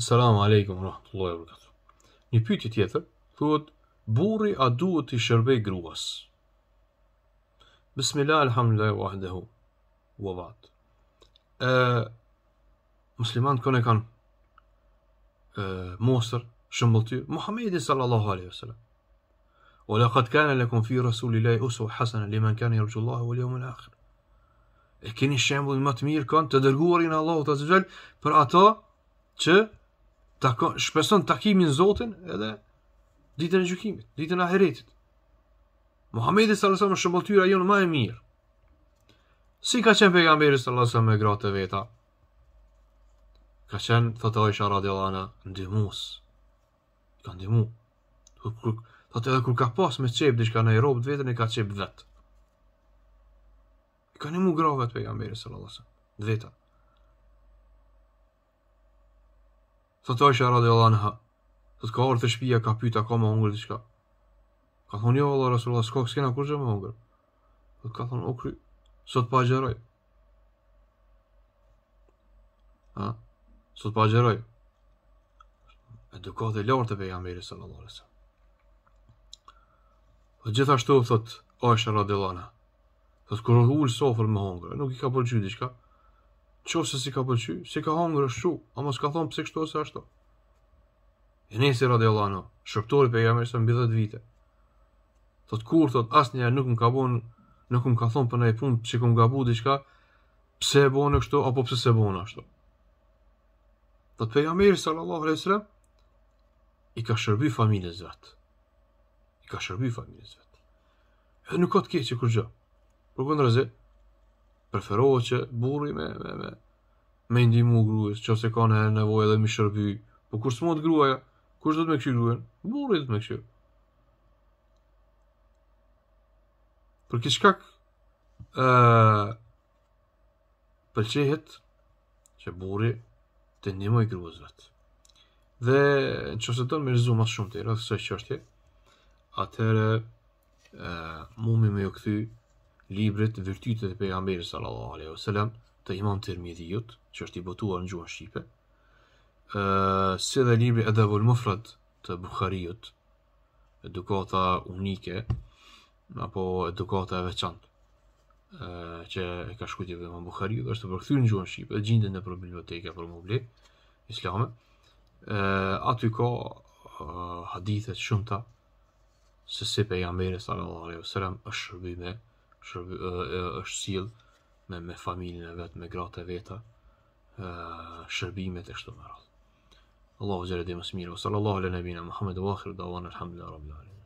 Salam alaikum wa rahmatullahi wa barakatuh. Një pyetje tjetër, thuhet burri a duhet të shërbej gruas? Bismillah alhamdulillah wahdahu wa ba'd. Ë musliman kanë kan ë mosër shembull ty Muhamedi sallallahu alaihi wasallam. Wa laqad kana lakum fi rasulillahi uswa hasana liman kana yarju Allah wal yawm akhir E keni shembull më të mirë kanë të dërguarin Allah ta zgjel për ato që tako, shpeson takimin Zotin edhe ditën e gjykimit, ditën e ahiretit. Muhamedi sallallahu alaihi wasallam shëmbulltyra jonë më e mirë. Si ka qenë pejgamberi sallallahu alaihi wasallam me gratë veta? Ka qenë thotë Aisha radhiyallahu anha ndihmus. Ka ndihmu. Thotë edhe kur ka pas me çep diçka në rrobë vetën e ka çep vet. Ka ndihmu gratë pejgamberi sallallahu alaihi wasallam. Vetë. Thot është e radhe Allah në ha. Thot ka orë të shpia, ka pyta, ka më hungrë të shka. Ka thonë jo, Allah, Rasulullah, s'ka kësë kena kurse më hungrë. Thot po ka thonë, o kry, sot pa gjeroj. Ha? Sot pa gjeroj. Edukat e lartë të pejë Amiri, Dhe gjithashtu, thot, është e radhe Allah në ha. Thot kërë hullë sofer më hungrë, nuk i ka përgjyti shka qo se si ka përqy, si ka hangrë shu, a mos ka thonë pëse kështu ose ashtu. E nesi radiallano, shërptori për jamë e mbi 10 vite. Thot kur, thot asë njerë nuk më ka bon, nuk më ka thonë për nëjë punë që këmë gabu diqka, pëse e bonë kështu, apo pëse se bonë ashtu. Thot për jamë e sallallahu alesre, i ka shërbi familjes vetë. I ka shërbi familjes zëtë. Edhe nuk ka të keqë kur gjë. Për preferohet që burri me me me me ndihmu gruas, çose kanë në nevojë edhe mi shërby. Po kur smot gruaja, kush do të më kshi gruën? Burri do të më kshi. Për kish ë pëlqehet që burri të ndihmoj gruas vet. Dhe në qëse të më mirëzu ma shumë të i kësaj çështje, qështje, atëre e, mumi me ju këthy librit Virtytet e pejgamberit sallallahu alaihi wasallam të Imam Tirmidhiut, që është i botuar në gjuhën shqipe. ë si dhe libri Adabul Mufrad të Buhariut, edukata unike apo edukata e veçantë ë që e ka shkruar edhe Imam Buhariu, është përkthyer në gjuhën shqipe, gjendet në biblioteka për mobil islame. ë aty ka uh, hadithe shumëta se si pejgamberi sallallahu alaihi wasallam është shërbime është sill me me familjen e vet, me gratë e veta, ë shërbimet e kështu me radhë. Allahu xhere dhe mësimi, sallallahu alejhi dhe nebi Muhammedu wa khiru dawana alhamdulillahi rabbil alamin.